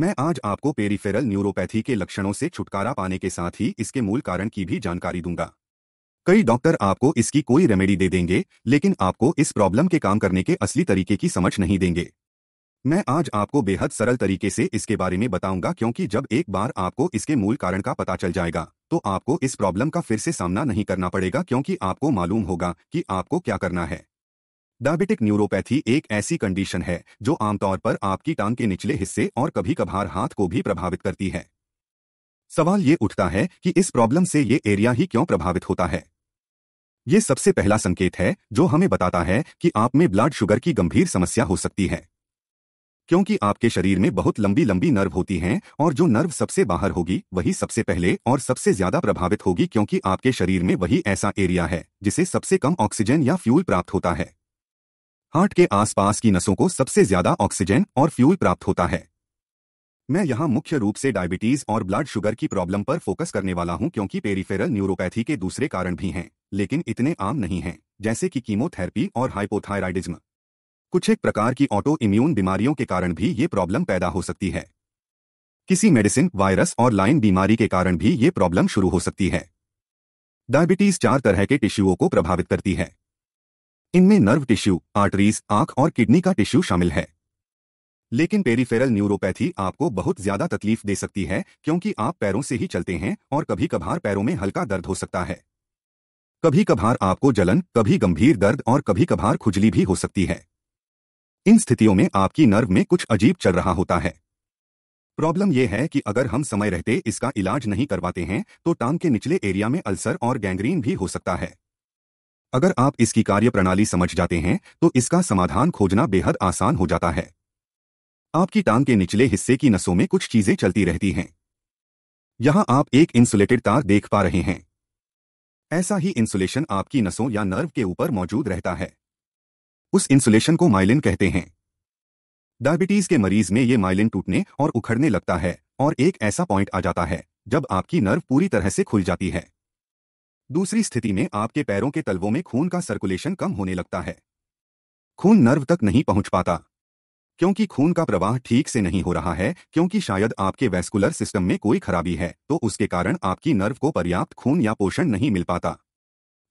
मैं आज आपको पेरीफेरल न्यूरोपैथी के लक्षणों से छुटकारा पाने के साथ ही इसके मूल कारण की भी जानकारी दूंगा कई डॉक्टर आपको इसकी कोई रेमेडी दे देंगे लेकिन आपको इस प्रॉब्लम के काम करने के असली तरीके की समझ नहीं देंगे मैं आज आपको बेहद सरल तरीके से इसके बारे में बताऊंगा क्योंकि जब एक बार आपको इसके मूल कारण का पता चल जाएगा तो आपको इस प्रॉब्लम का फिर से सामना नहीं करना पड़ेगा क्योंकि आपको मालूम होगा कि आपको क्या करना है डायबिटिक न्यूरोपैथी एक ऐसी कंडीशन है जो आमतौर पर आपकी टांग के निचले हिस्से और कभी कभार हाथ को भी प्रभावित करती है सवाल ये उठता है कि इस प्रॉब्लम से ये एरिया ही क्यों प्रभावित होता है ये सबसे पहला संकेत है जो हमें बताता है कि आप में ब्लड शुगर की गंभीर समस्या हो सकती है क्योंकि आपके शरीर में बहुत लंबी लंबी नर्व होती हैं और जो नर्व सबसे बाहर होगी वही सबसे पहले और सबसे ज्यादा प्रभावित होगी क्योंकि आपके शरीर में वही ऐसा एरिया है जिसे सबसे कम ऑक्सीजन या फ्यूल प्राप्त होता है हार्ट के आसपास की नसों को सबसे ज्यादा ऑक्सीजन और फ्यूल प्राप्त होता है मैं यहां मुख्य रूप से डायबिटीज और ब्लड शुगर की प्रॉब्लम पर फोकस करने वाला हूं क्योंकि पेरीफेरल न्यूरोपैथी के दूसरे कारण भी हैं लेकिन इतने आम नहीं हैं जैसे कि कीमोथेरेपी और हाइपोथायराइडिज्म कुछ एक प्रकार की ऑटो इम्यून बीमारियों के कारण भी ये प्रॉब्लम पैदा हो सकती है किसी मेडिसिन वायरस और लाइन बीमारी के कारण भी ये प्रॉब्लम शुरू हो सकती है डायबिटीज चार तरह के टिश्यूओं को प्रभावित करती है इनमें नर्व टिश्यू आर्टरीज आंख और किडनी का टिश्यू शामिल है लेकिन पेरीफेरल न्यूरोपैथी आपको बहुत ज्यादा तकलीफ दे सकती है क्योंकि आप पैरों से ही चलते हैं और कभी कभार पैरों में हल्का दर्द हो सकता है कभी कभार आपको जलन कभी गंभीर दर्द और कभी कभार खुजली भी हो सकती है इन स्थितियों में आपकी नर्व में कुछ अजीब चल रहा होता है प्रॉब्लम यह है कि अगर हम समय रहते इसका इलाज नहीं करवाते हैं तो टांग के निचले एरिया में अल्सर और गैंग्रीन भी हो सकता है अगर आप इसकी कार्यप्रणाली समझ जाते हैं तो इसका समाधान खोजना बेहद आसान हो जाता है आपकी टांग के निचले हिस्से की नसों में कुछ चीजें चलती रहती हैं यहां आप एक इंसुलेटेड तार देख पा रहे हैं ऐसा ही इंसुलेशन आपकी नसों या नर्व के ऊपर मौजूद रहता है उस इंसुलेशन को माइलिन कहते हैं डायबिटीज के मरीज में ये माइलिन टूटने और उखड़ने लगता है और एक ऐसा पॉइंट आ जाता है जब आपकी नर्व पूरी तरह से खुल जाती है दूसरी स्थिति में आपके पैरों के तलवों में खून का सर्कुलेशन कम होने लगता है खून नर्व तक नहीं पहुंच पाता क्योंकि खून का प्रवाह ठीक से नहीं हो रहा है क्योंकि शायद आपके वेस्कुलर सिस्टम में कोई खराबी है तो उसके कारण आपकी नर्व को पर्याप्त खून या पोषण नहीं मिल पाता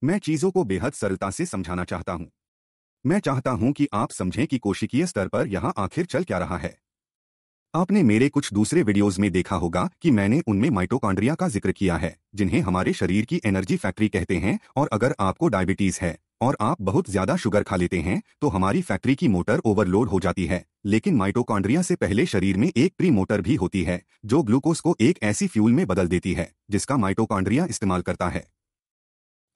मैं चीजों को बेहद सरलता से समझाना चाहता हूं मैं चाहता हूं कि आप समझें कि कोशिकीय स्तर पर यहां आखिर चल क्या रहा है आपने मेरे कुछ दूसरे वीडियोस में देखा होगा कि मैंने उनमें माइटोकॉन्ड्रिया का जिक्र किया है जिन्हें हमारे शरीर की एनर्जी फैक्ट्री कहते हैं और अगर आपको डायबिटीज है और आप बहुत ज्यादा शुगर खा लेते हैं तो हमारी फैक्ट्री की मोटर ओवरलोड हो जाती है लेकिन माइटोकॉन्ड्रिया से पहले शरीर में एक प्री मोटर भी होती है जो ग्लूकोज को एक ऐसी फ्यूल में बदल देती है जिसका माइटोकॉन्ड्रिया इस्तेमाल करता है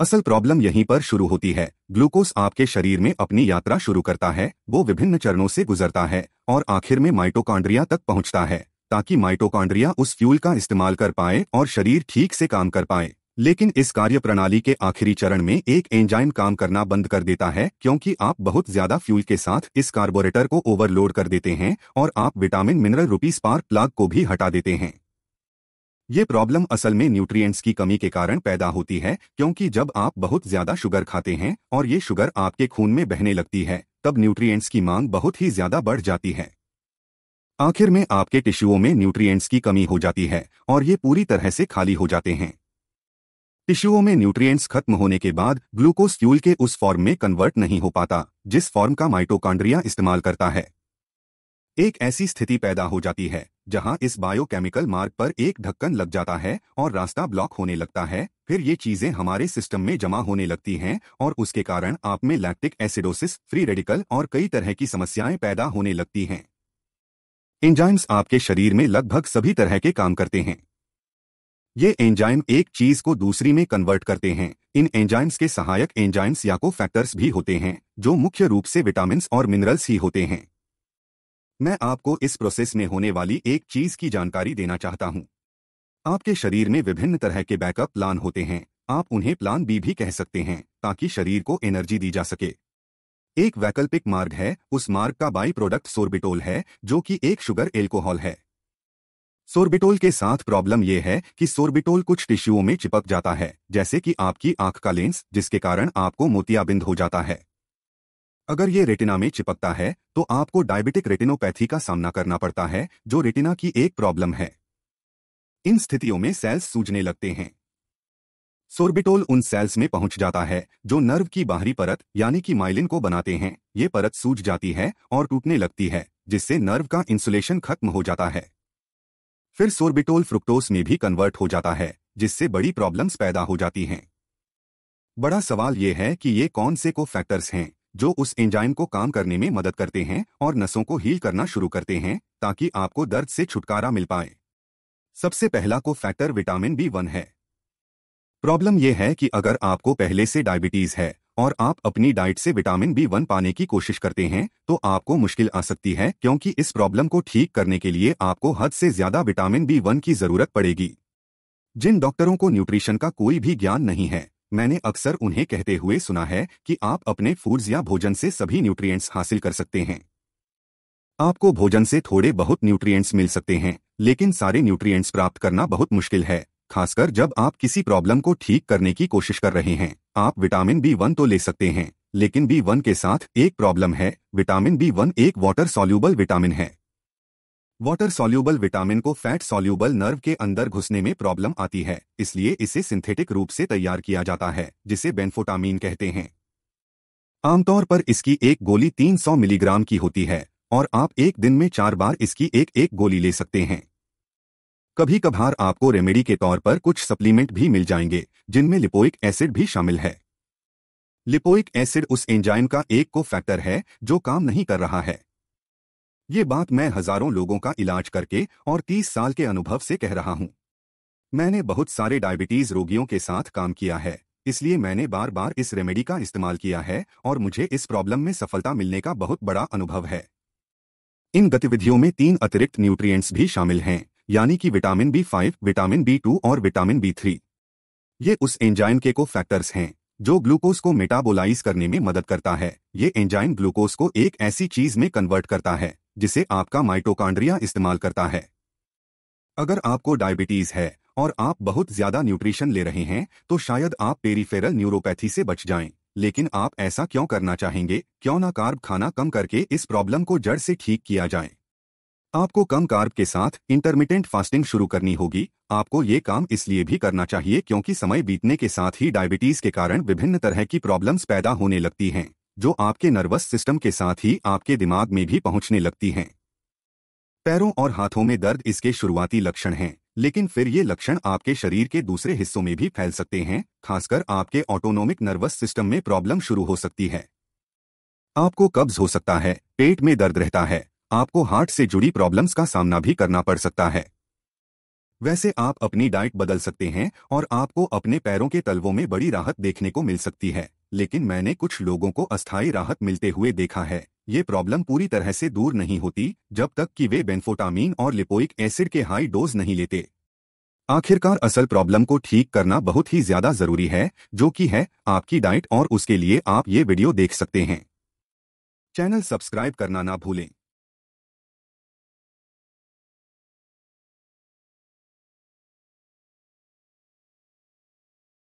असल प्रॉब्लम यहीं पर शुरू होती है ग्लूकोज आपके शरीर में अपनी यात्रा शुरू करता है वो विभिन्न चरणों से गुजरता है और आखिर में माइटोकांड्रिया तक पहुंचता है ताकि माइटोकांड्रिया उस फ्यूल का इस्तेमाल कर पाए और शरीर ठीक से काम कर पाए लेकिन इस कार्य प्रणाली के आखिरी चरण में एक एंजाइम काम करना बंद कर देता है क्योंकि आप बहुत ज्यादा फ्यूल के साथ इस कार्बोरेटर को ओवरलोड कर देते हैं और आप विटामिन मिनरल रूपी स्पार्क प्लाग को भी हटा देते हैं ये प्रॉब्लम असल में न्यूट्रिएंट्स की कमी के कारण पैदा होती है क्योंकि जब आप बहुत ज़्यादा शुगर खाते हैं और ये शुगर आपके खून में बहने लगती है तब न्यूट्रिएंट्स की मांग बहुत ही ज़्यादा बढ़ जाती है आखिर में आपके टिश्यूओं में न्यूट्रिएंट्स की कमी हो जाती है और ये पूरी तरह से खाली हो जाते हैं टिश्यूओं में न्यूट्रिएंट्स खत्म होने के बाद ग्लूकोज क्यूल के उस फॉर्म में कन्वर्ट नहीं हो पाता जिस फॉर्म का माइटोकांड्रिया इस्तेमाल करता है एक ऐसी स्थिति पैदा हो जाती है जहां इस बायोकेमिकल मार्ग पर एक ढक्कन लग जाता है और रास्ता ब्लॉक होने लगता है फिर ये चीजें हमारे सिस्टम में जमा होने लगती हैं और उसके कारण आप में लैक्टिक एसिडोसिस फ्री रेडिकल और कई तरह की समस्याएं पैदा होने लगती हैं एंजाइम्स आपके शरीर में लगभग सभी तरह के काम करते हैं ये एंजाइम एक चीज को दूसरी में कन्वर्ट करते हैं इन एंजाइम्स के सहायक एंजाइम्स या को फैक्टर्स भी होते हैं जो मुख्य रूप से विटामिन और मिनरल्स ही होते हैं मैं आपको इस प्रोसेस में होने वाली एक चीज की जानकारी देना चाहता हूं आपके शरीर में विभिन्न तरह के बैकअप प्लान होते हैं आप उन्हें प्लान बी भी कह सकते हैं ताकि शरीर को एनर्जी दी जा सके एक वैकल्पिक मार्ग है उस मार्ग का बाई प्रोडक्ट सोर्बिटोल है जो कि एक शुगर एल्कोहल है सोर्बिटोल के साथ प्रॉब्लम यह है कि सोर्बिटोल कुछ टिश्यूओं में चिपक जाता है जैसे कि आपकी आंख का लेंस जिसके कारण आपको मोतियाबिंद हो जाता है अगर ये रेटिना में चिपकता है तो आपको डायबिटिक रेटिनोपैथी का सामना करना पड़ता है जो रेटिना की एक प्रॉब्लम है इन स्थितियों में सेल्स सूजने लगते हैं सोर्बिटोल उन सेल्स में पहुंच जाता है जो नर्व की बाहरी परत यानी कि माइलिन को बनाते हैं ये परत सूज जाती है और टूटने लगती है जिससे नर्व का इंसुलेशन खत्म हो जाता है फिर सोर्बिटोल फ्रुक्टोस में भी कन्वर्ट हो जाता है जिससे बड़ी प्रॉब्लम्स पैदा हो जाती हैं बड़ा सवाल यह है कि ये कौन से को फैक्टर्स हैं जो उस एंजाइम को काम करने में मदद करते हैं और नसों को हील करना शुरू करते हैं ताकि आपको दर्द से छुटकारा मिल पाए सबसे पहला को फैक्टर विटामिन बी वन है प्रॉब्लम यह है कि अगर आपको पहले से डायबिटीज है और आप अपनी डाइट से विटामिन बी वन पाने की कोशिश करते हैं तो आपको मुश्किल आ सकती है क्योंकि इस प्रॉब्लम को ठीक करने के लिए आपको हद से ज्यादा विटामिन बी वन की जरूरत पड़ेगी जिन डॉक्टरों को न्यूट्रिशन का कोई भी ज्ञान नहीं है मैंने अक्सर उन्हें कहते हुए सुना है कि आप अपने फूड्स या भोजन से सभी न्यूट्रिएंट्स हासिल कर सकते हैं आपको भोजन से थोड़े बहुत न्यूट्रिएंट्स मिल सकते हैं लेकिन सारे न्यूट्रिएंट्स प्राप्त करना बहुत मुश्किल है खासकर जब आप किसी प्रॉब्लम को ठीक करने की कोशिश कर रहे हैं आप विटामिन बी वन तो ले सकते हैं लेकिन बी वन के साथ एक प्रॉब्लम है विटामिन बी वन एक वाटर सॉल्यूबल विटामिन है वाटर सॉल्यूबल विटामिन को फैट सॉल्यूबल नर्व के अंदर घुसने में प्रॉब्लम आती है इसलिए इसे सिंथेटिक रूप से तैयार किया जाता है जिसे बेनफोटामीन कहते हैं आमतौर पर इसकी एक गोली 300 मिलीग्राम की होती है और आप एक दिन में चार बार इसकी एक एक गोली ले सकते हैं कभी कभार आपको रेमेडी के तौर पर कुछ सप्लीमेंट भी मिल जाएंगे जिनमें लिपोइक एसिड भी शामिल है लिपोइक एसिड उस एंजाइम का एक को फैक्टर है जो काम नहीं कर रहा है ये बात मैं हजारों लोगों का इलाज करके और तीस साल के अनुभव से कह रहा हूं मैंने बहुत सारे डायबिटीज रोगियों के साथ काम किया है इसलिए मैंने बार बार इस रेमेडी का इस्तेमाल किया है और मुझे इस प्रॉब्लम में सफलता मिलने का बहुत बड़ा अनुभव है इन गतिविधियों में तीन अतिरिक्त न्यूट्रिएंट्स भी शामिल हैं यानी कि vitamin B five vitamin B two और विटामिन बी थ्री ये उस एंजाइम के को फैक्टर्स हैं जो ग्लूकोज को मेटाबोलाइज करने में मदद करता है ये एंजाइम ग्लूकोज को एक ऐसी चीज में कन्वर्ट करता है जिसे आपका माइटोकांड्रिया इस्तेमाल करता है अगर आपको डायबिटीज है और आप बहुत ज्यादा न्यूट्रिशन ले रहे हैं तो शायद आप पेरीफेरल न्यूरोपैथी से बच जाएं लेकिन आप ऐसा क्यों करना चाहेंगे क्यों ना कार्ब खाना कम करके इस प्रॉब्लम को जड़ से ठीक किया जाए आपको कम कार्ब के साथ इंटरमीडियंट फास्टिंग शुरू करनी होगी आपको ये काम इसलिए भी करना चाहिए क्योंकि समय बीतने के साथ ही डायबिटीज के कारण विभिन्न तरह की प्रॉब्लम्स पैदा होने लगती हैं जो आपके नर्वस सिस्टम के साथ ही आपके दिमाग में भी पहुंचने लगती हैं पैरों और हाथों में दर्द इसके शुरुआती लक्षण हैं लेकिन फिर ये लक्षण आपके शरीर के दूसरे हिस्सों में भी फैल सकते हैं खासकर आपके ऑटोनोमिक नर्वस सिस्टम में प्रॉब्लम शुरू हो सकती है आपको कब्ज हो सकता है पेट में दर्द रहता है आपको हार्ट से जुड़ी प्रॉब्लम्स का सामना भी करना पड़ सकता है वैसे आप अपनी डाइट बदल सकते हैं और आपको अपने पैरों के तलवों में बड़ी राहत देखने को मिल सकती है लेकिन मैंने कुछ लोगों को अस्थायी राहत मिलते हुए देखा है ये प्रॉब्लम पूरी तरह से दूर नहीं होती जब तक कि वे बेनफोटामीन और लिपोइक एसिड के हाई डोज नहीं लेते आखिरकार असल प्रॉब्लम को ठीक करना बहुत ही ज्यादा जरूरी है जो कि है आपकी डाइट और उसके लिए आप ये वीडियो देख सकते हैं चैनल सब्सक्राइब करना ना भूलें